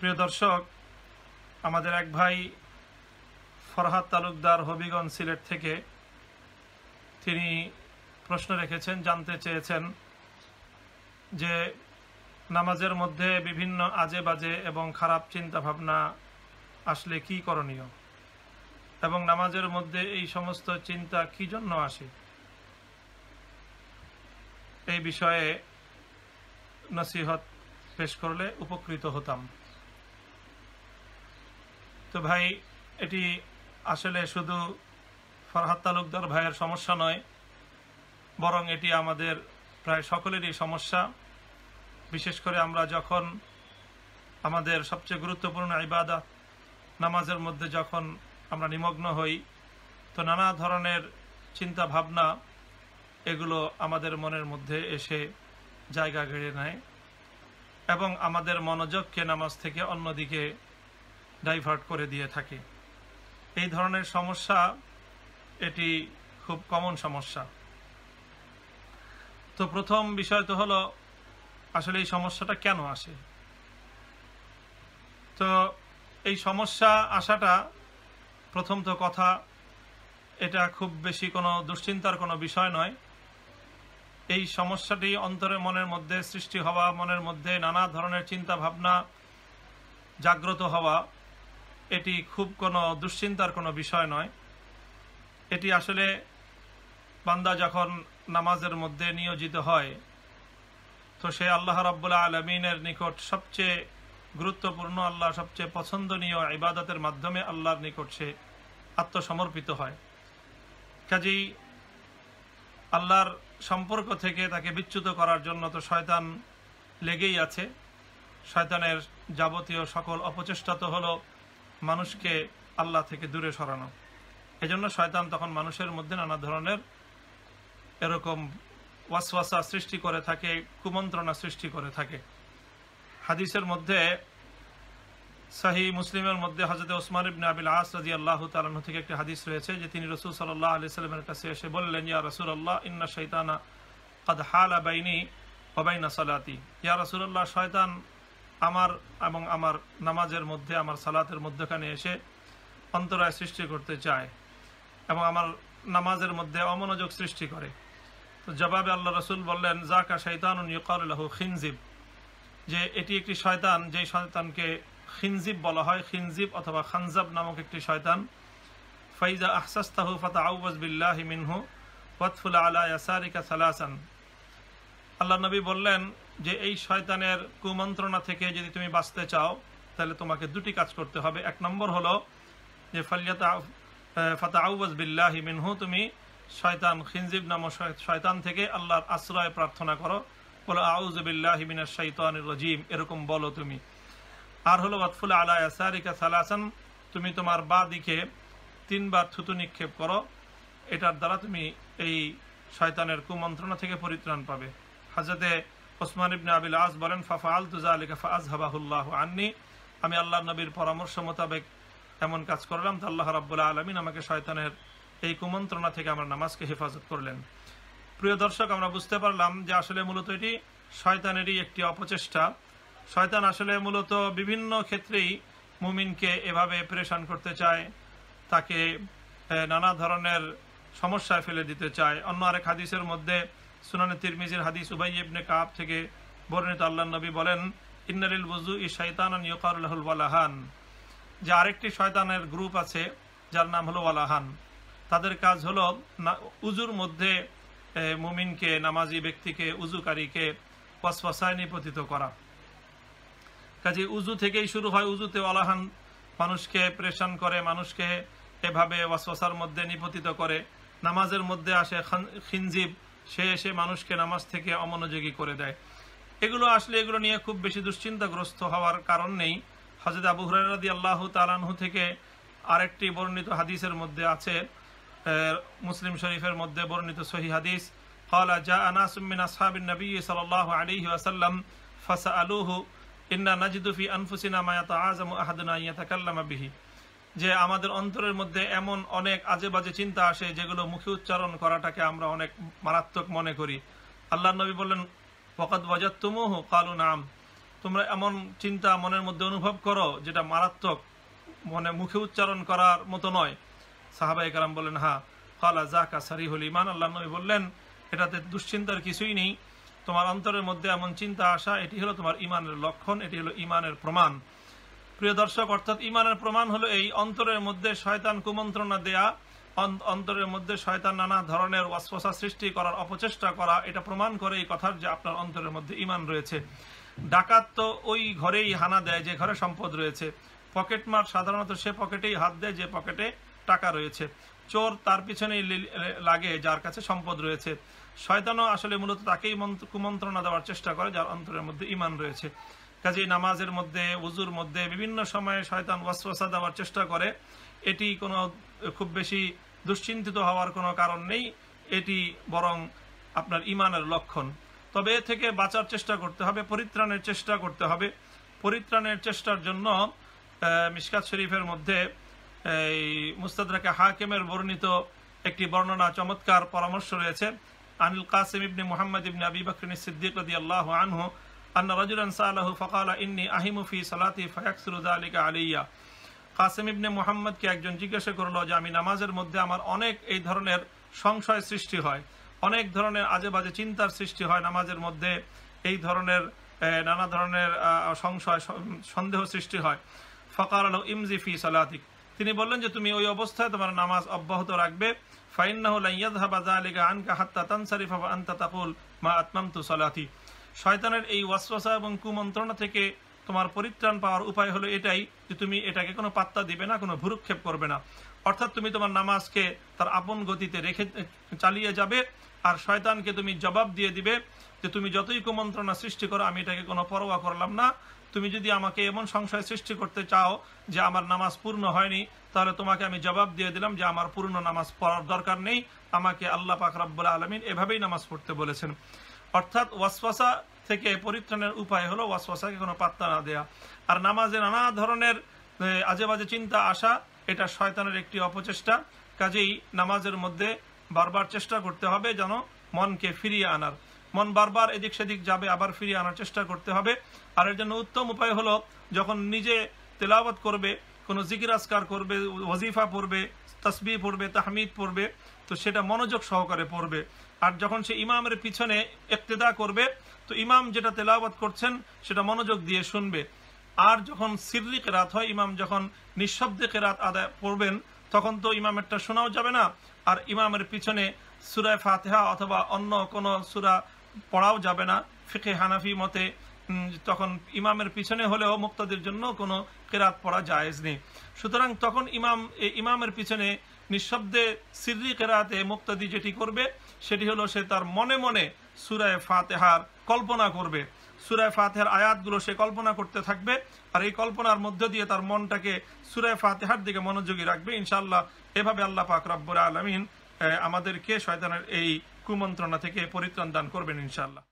প্রিয় দর্শক আমাদের এক ভাই ফরহাদ তালুকদার হবিগঞ্জ সিলেট থেকে তিনি প্রশ্ন রেখেছেন জানতে চেয়েছেন যে নামাজের মধ্যে বিভিন্ন আজে বাজে এবং খারাপ চিন্তা ভাবনা আসলে কি করণীয় এবং নামাজের মধ্যে এই সমস্ত চিন্তা কি জন্য আসে এই বিষয়ে নসিহত পেশ করলে উপকৃত হতাম তো ভাই এটি আসলে শুধু ফরহাদ তালুকদার ভাইয়ের সমস্যা নয় বরং এটি আমাদের প্রায় সকলেরই সমস্যা বিশেষ করে আমরা যখন আমাদের সবচেয়ে গুরুত্বপূর্ণ ইবাদা নামাজের মধ্যে যখন আমরা নিমগ্ন হই তো নানা ধরনের চিন্তা ভাবনা এগুলো আমাদের মনের মধ্যে এসে জায়গা ঘিরে নেয় এবং আমাদের মনোযোগকে নামাজ থেকে অন্যদিকে ডাইভার্ট করে দিয়ে থাকে এই ধরনের সমস্যা এটি খুব কমন সমস্যা তো প্রথম বিষয় তো হলো আসলে এই সমস্যাটা কেন আসে তো এই সমস্যা আসাটা প্রথম তো কথা এটা খুব বেশি কোনো দুশ্চিন্তার কোনো বিষয় নয় এই সমস্যাটি অন্তরে মনের মধ্যে সৃষ্টি হওয়া মনের মধ্যে নানা ধরনের চিন্তা ভাবনা জাগ্রত হওয়া এটি খুব কোনো দুশ্চিন্তার কোনো বিষয় নয় এটি আসলে বান্দা যখন নামাজের মধ্যে নিয়োজিত হয় তো সে আল্লাহ রাব্বুল্লাহ আলমিনের নিকট সবচেয়ে গুরুত্বপূর্ণ আল্লাহ সবচেয়ে পছন্দনীয় ইবাদতের মাধ্যমে আল্লাহর নিকট সে আত্মসমর্পিত হয় কাজেই আল্লাহর সম্পর্ক থেকে তাকে বিচ্যুত করার জন্য তো শয়তান লেগেই আছে শয়তানের যাবতীয় সকল অপচেষ্টা তো হলো মানুষকে আল্লাহ থেকে দূরে সরানো এজন্য শয়তান তখন মানুষের মধ্যে নানা ধরনের এরকম ওয়াসওয়াসা সৃষ্টি করে থাকে কুমন্ত্রণা সৃষ্টি করে থাকে হাদিসের মধ্যে সাহি মুসলিমের মধ্যে হজরত ওসমান ইবনে আবিল আস রাজি আল্লাহ তালন থেকে একটি হাদিস রয়েছে যে তিনি রসুল সাল্লাহ আলি সাল্লামের কাছে এসে বললেন ইয়া রসুল আল্লাহ ইন্না শৈতানা কাদ হাল আবাইনি হবাইনা সালাতি ইয়া রসুল্লাহ শয়তান আমার এবং আমার নামাজের মধ্যে আমার সালাতের মধ্যখানে এসে অন্তরায় সৃষ্টি করতে চায় এবং আমার নামাজের মধ্যে অমনোযোগ সৃষ্টি করে তো জবাবে আল্লাহ রসুল বললেন জাকা শৈতানুন ইয়কালহু খিনজিব যে এটি একটি শয়তান যেই শয়তানকে খিনজিব বলা হয় খিনজিব অথবা খানজাব নামক একটি শয়তান ফাইজা আহসাস্তাহু ফতা আউবাজ বিল্লাহ মিনহু ওয়াতফুল আলা ইয়াসারিকা সালাসান আল্লাহ নবী বললেন যে এই শয়তানের কুমন্ত্রণা থেকে যদি তুমি বাঁচতে চাও তাহলে তোমাকে দুটি কাজ করতে হবে এক নম্বর হলো যে ফালিয়াত ফাতা আউবাজ বিল্লাহি মিনহু তুমি শয়তান খিনজিব নাম শয়তান থেকে আল্লাহর আশ্রয় প্রার্থনা করো বলো বিল্লাহ মিনা শৈতান রজিম এরকম বলো তুমি আর হলো বাতফুল আলায়া সারিকা সালাসান তুমি তোমার বা দিকে তিনবার থুতু নিক্ষেপ করো এটার দ্বারা তুমি এই শয়তানের কুমন্ত্রণা থেকে পরিত্রাণ পাবে হাজরতে ওসমান ইবনে আবিল আজ বলেন ফাফা আল তুজা আলী কাফা আজ হাবাহুল্লাহ আননি আমি আল্লাহ নবীর পরামর্শ মোতাবেক এমন কাজ করলাম তো আল্লাহ রাবুল্লাহ আলমিন আমাকে শয়তানের এই কুমন্ত্রণা থেকে আমার নামাজকে হেফাজত করলেন প্রিয় দর্শক আমরা বুঝতে পারলাম যে আসলে মূলত এটি শয়তানেরই একটি অপচেষ্টা শয়তান আসলে মূলত বিভিন্ন ক্ষেত্রেই মুমিনকে এভাবে প্রেশান করতে চায় তাকে নানা ধরনের সমস্যায় ফেলে দিতে চায় অন্য আরেক হাদিসের মধ্যে সুনানে তিরমিজির হাদিস উবাই ইবনে কাব থেকে বর্ণিত আল্লাহ নবী বলেন ইন্নালিল বুজু ই শৈতান ইয়কারুল ওয়ালাহান যে আরেকটি শয়তানের গ্রুপ আছে যার নাম হলো ওয়ালাহান তাদের কাজ হলো উজুর মধ্যে মুমিনকে নামাজি ব্যক্তিকে উজুকারীকে ওয়াসওয়াসায় নিপতিত করা কাজে উজু থেকেই শুরু হয় উজুতে ওয়ালাহান মানুষকে প্রেশান করে মানুষকে এভাবে ওয়াসওয়াসার মধ্যে নিপতিত করে নামাজের মধ্যে আসে খিনজিব সে এসে মানুষকে নামাজ থেকে অমনোযোগী করে দেয় এগুলো আসলে এগুলো নিয়ে খুব বেশি দুশ্চিন্তাগ্রস্ত হওয়ার কারণ নেই হজরত আবু হরাদি আল্লাহ তালানহু থেকে আরেকটি বর্ণিত হাদিসের মধ্যে আছে মুসলিম শরীফের মধ্যে বর্ণিত সহি হাদিস হলা জা আনাসমিন আসহাবিন নবী সাল আলী আসাল্লাম ফসা আলুহু ইন্না নাজিদুফি আনফুসিনা মায়াত আজম আহাদনা ইয়াতাকাল্লামা বিহি যে আমাদের অন্তরের মধ্যে এমন অনেক আজে বাজে চিন্তা আসে যেগুলো মুখে উচ্চারণ করাটাকে আমরা অনেক মারাত্মক মনে করি আল্লাহ নবী বললেন ফকাত বাজার তুমুহ কালু নাম তোমরা এমন চিন্তা মনের মধ্যে অনুভব করো যেটা মারাত্মক মনে মুখে উচ্চারণ করার মতো নয় সাহাবাই কালাম বললেন হা হ্যাঁ। কালা জাকা সারিহুল ইমান আল্লাহ নবী বললেন এটাতে দুশ্চিন্তার কিছুই নেই তোমার অন্তরের মধ্যে এমন চিন্তা আসা এটি হলো তোমার ইমানের লক্ষণ এটি হলো ইমানের প্রমাণ প্রিয় দর্শক অর্থাৎ ইমানের প্রমাণ হলো এই অন্তরের মধ্যে শয়তান কুমন্ত্রণা দেয়া অন্তরের মধ্যে শয়তান নানা ধরনের ওয়াসফসা সৃষ্টি করার অপচেষ্টা করা এটা প্রমাণ করে এই কথার যে আপনার অন্তরের মধ্যে ইমান রয়েছে ডাকাত তো ওই ঘরেই হানা দেয় যে ঘরে সম্পদ রয়েছে পকেট মার সাধারণত সে পকেটেই হাত দেয় যে পকেটে টাকা রয়েছে চোর তার পিছনেই লাগে যার কাছে সম্পদ রয়েছে শয়তানও আসলে মূলত তাকেই কুমন্ত্রণা দেওয়ার চেষ্টা করে যার অন্তরের মধ্যে ইমান রয়েছে কাজে নামাজের মধ্যে উজুর মধ্যে বিভিন্ন সময়ে শয়তান ওয়াসওয়াসা দেওয়ার চেষ্টা করে এটি কোনো খুব বেশি দুশ্চিন্তিত হওয়ার কোনো কারণ নেই এটি বরং আপনার ইমানের লক্ষণ তবে এ থেকে বাঁচার চেষ্টা করতে হবে পরিত্রাণের চেষ্টা করতে হবে পরিত্রাণের চেষ্টার জন্য মিসকাত শরীফের মধ্যে এই মুস্তাদাকে হাকিমের বর্ণিত একটি বর্ণনা চমৎকার পরামর্শ রয়েছে আনিল কাসিম ইবনে মোহাম্মদ ইবনে আবি বকরিন সিদ্দিক রদি আল্লাহ আনহু আন্না রাজুলান সালাহ ফকালা ইন্নি আহিমুফি সালাতি ফায়াকসুরুদা আলিকা আলিয়া কাসিম ইবনে মোহাম্মদকে একজন জিজ্ঞাসা করলো যে আমি নামাজের মধ্যে আমার অনেক এই ধরনের সংশয় সৃষ্টি হয় অনেক ধরনের আজে বাজে চিন্তার সৃষ্টি হয় নামাজের মধ্যে এই ধরনের নানা ধরনের সংশয় সন্দেহ সৃষ্টি হয় ফকার আল ইমজি ফি সালাতিক তিনি বললেন যে তুমি ওই অবস্থায় তোমার নামাজ অব্যাহত রাখবে ফাইন্নাহ লাইয়াদ হাবা আলিকা আনকা হাত্তা তানসারিফা আন্তা তাকুল মা আত্মাম তু সালাতি শয়তানের এই ওয়াসওয়াসা এবং কুমন্ত্রণা থেকে তোমার পরিত্রাণ পাওয়ার উপায় হলো এটাই যে তুমি এটাকে কোনো পাত্তা দিবে না কোনো ভুরুক্ষেপ করবে না অর্থাৎ তুমি তোমার নামাজকে তার আপন গতিতে রেখে চালিয়ে যাবে আর শয়তানকে তুমি জবাব দিয়ে দিবে যে তুমি যতই কুমন্ত্রণা সৃষ্টি করো আমি এটাকে কোনো পরোয়া করলাম না তুমি যদি আমাকে এমন সংশয় সৃষ্টি করতে চাও যে আমার নামাজ পূর্ণ হয়নি তাহলে তোমাকে আমি জবাব দিয়ে দিলাম যে আমার পূর্ণ নামাজ পড়ার দরকার নেই আমাকে আল্লাহ পাক রব্বুল আলমিন এভাবেই নামাজ পড়তে বলেছেন অর্থাৎ ওয়াসওয়াসা থেকে পরিত্রাণের উপায় হলো ওয়াসওয়াসাকে কোনো পাত্তা না দেয়া আর নামাজে নানা ধরনের আজেবাজে চিন্তা আসা এটা শয়তানের একটি অপচেষ্টা কাজেই নামাজের মধ্যে বারবার চেষ্টা করতে হবে যেন মনকে ফিরিয়ে আনার মন বারবার এদিক সেদিক যাবে আবার ফিরিয়ে আনার চেষ্টা করতে হবে আর এর জন্য উত্তম উপায় হলো যখন নিজে তেলাওয়াত করবে কোনো জিকির আসকার করবে ওয়াজিফা পড়বে তসবি পড়বে তাহমিদ পড়বে তো সেটা মনোযোগ সহকারে পড়বে আর যখন সে ইমামের পিছনে একতেদা করবে তো ইমাম যেটা তেলাওয়াত করছেন সেটা মনোযোগ দিয়ে শুনবে আর যখন সিররি কেরাত হয় ইমাম যখন নিঃশব্দে কেরাত আদায় পড়বেন তখন তো ইমামেরটা শোনাও যাবে না আর ইমামের পিছনে সুরায় ফাতেহা অথবা অন্য কোনো সুরা পড়াও যাবে না ফিকে হানাফি মতে তখন ইমামের পিছনে হলেও মুক্তাদের জন্য কোনো কেরাত পড়া জায়েজ নেই সুতরাং তখন ইমাম ইমামের পিছনে নিঃশব্দে সিরি কেরাতে মুক্তাদি যেটি করবে সেটি হলো সে তার মনে মনে সুরায় ফাতেহার কল্পনা করবে সুরায় ফাতেহার আয়াতগুলো সে কল্পনা করতে থাকবে আর এই কল্পনার মধ্য দিয়ে তার মনটাকে সুরায় ফাতেহার দিকে মনোযোগী রাখবে ইনশাল্লাহ এভাবে আল্লাহ পাক রব্বুর আলমিন আমাদেরকে শয়তানের এই কুমন্ত্রণা থেকে পরিত্রাণ দান করবেন ইনশাল্লাহ